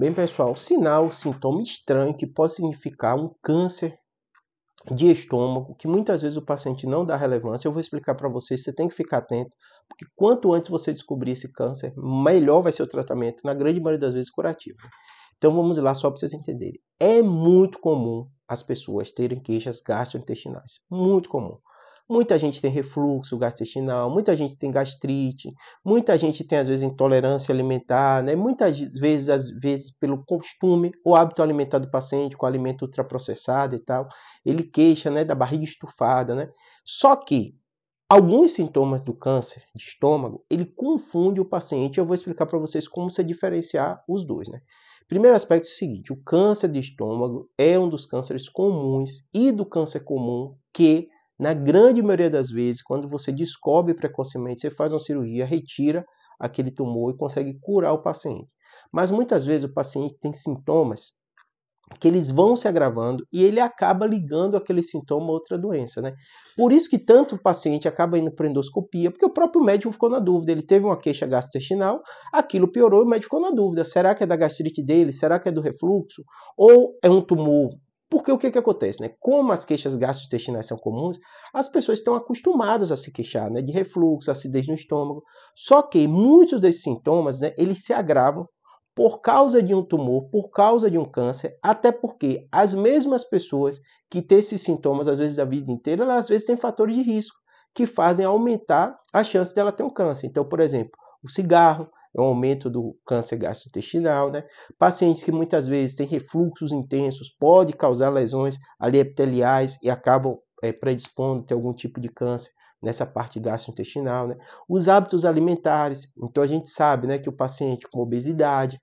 Bem, pessoal, sinal, sintoma estranho que pode significar um câncer de estômago, que muitas vezes o paciente não dá relevância, eu vou explicar para vocês, você tem que ficar atento, porque quanto antes você descobrir esse câncer, melhor vai ser o tratamento, na grande maioria das vezes curativo. Então vamos lá só para vocês entenderem. É muito comum as pessoas terem queixas gastrointestinais, muito comum. Muita gente tem refluxo gastrointestinal, muita gente tem gastrite, muita gente tem às vezes intolerância alimentar, né? Muitas vezes, às vezes pelo costume ou hábito alimentar do paciente com alimento ultraprocessado e tal, ele queixa, né, da barriga estufada, né? Só que alguns sintomas do câncer de estômago, ele confunde o paciente. Eu vou explicar para vocês como se diferenciar os dois, né? Primeiro aspecto é o seguinte: o câncer de estômago é um dos cânceres comuns e do câncer comum que na grande maioria das vezes, quando você descobre precocemente, você faz uma cirurgia, retira aquele tumor e consegue curar o paciente. Mas muitas vezes o paciente tem sintomas que eles vão se agravando e ele acaba ligando aquele sintoma a outra doença, né? Por isso que tanto o paciente acaba indo para endoscopia, porque o próprio médico ficou na dúvida, ele teve uma queixa gastrointestinal, aquilo piorou, o médico ficou na dúvida, será que é da gastrite dele? Será que é do refluxo? Ou é um tumor porque o que, que acontece? Né? Como as queixas gastrointestinais são comuns, as pessoas estão acostumadas a se queixar né? de refluxo, acidez no estômago. Só que muitos desses sintomas né, eles se agravam por causa de um tumor, por causa de um câncer, até porque as mesmas pessoas que têm esses sintomas às vezes a vida inteira, elas às vezes têm fatores de risco que fazem aumentar a chance dela ter um câncer. Então, por exemplo, o cigarro, o é aumento do câncer gastrointestinal, né? Pacientes que muitas vezes têm refluxos intensos, pode causar lesões ali epiteliais e acabam é, predispondo a ter algum tipo de câncer nessa parte gastrointestinal, né? Os hábitos alimentares, então a gente sabe, né, que o paciente com obesidade,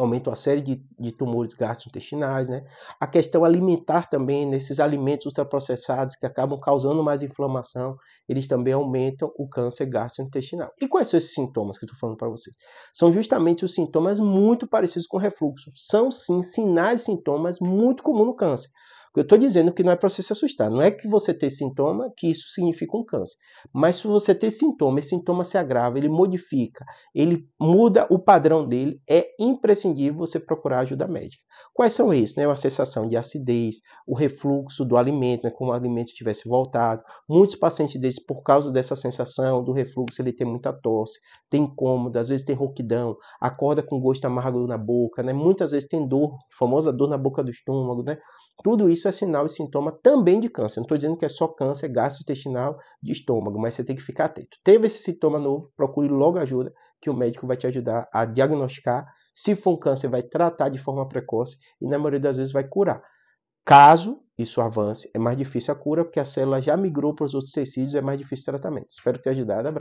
aumenta uma série de, de tumores gastrointestinais, né? A questão alimentar também, nesses alimentos ultraprocessados que acabam causando mais inflamação, eles também aumentam o câncer gastrointestinal. E quais são esses sintomas que eu estou falando para vocês? São justamente os sintomas muito parecidos com refluxo. São sim sinais e sintomas muito comuns no câncer. Eu estou dizendo que não é para você se assustar. Não é que você ter sintoma que isso significa um câncer. Mas se você ter sintoma, esse sintoma se agrava, ele modifica, ele muda o padrão dele, é imprescindível você procurar ajuda médica. Quais são esses? Né? A sensação de acidez, o refluxo do alimento, né? como o alimento tivesse voltado. Muitos pacientes desses, por causa dessa sensação do refluxo, ele tem muita tosse, tem incômodo, às vezes tem rouquidão, acorda com gosto amargo na boca, né? muitas vezes tem dor, famosa dor na boca do estômago. Né? Tudo isso isso é sinal e sintoma também de câncer. Não estou dizendo que é só câncer gastrointestinal de estômago, mas você tem que ficar atento. Teve esse sintoma novo, procure logo ajuda, que o médico vai te ajudar a diagnosticar. Se for um câncer, vai tratar de forma precoce e, na maioria das vezes, vai curar. Caso isso avance, é mais difícil a cura, porque a célula já migrou para os outros tecidos, é mais difícil o tratamento. Espero ter ajudado. Abraço.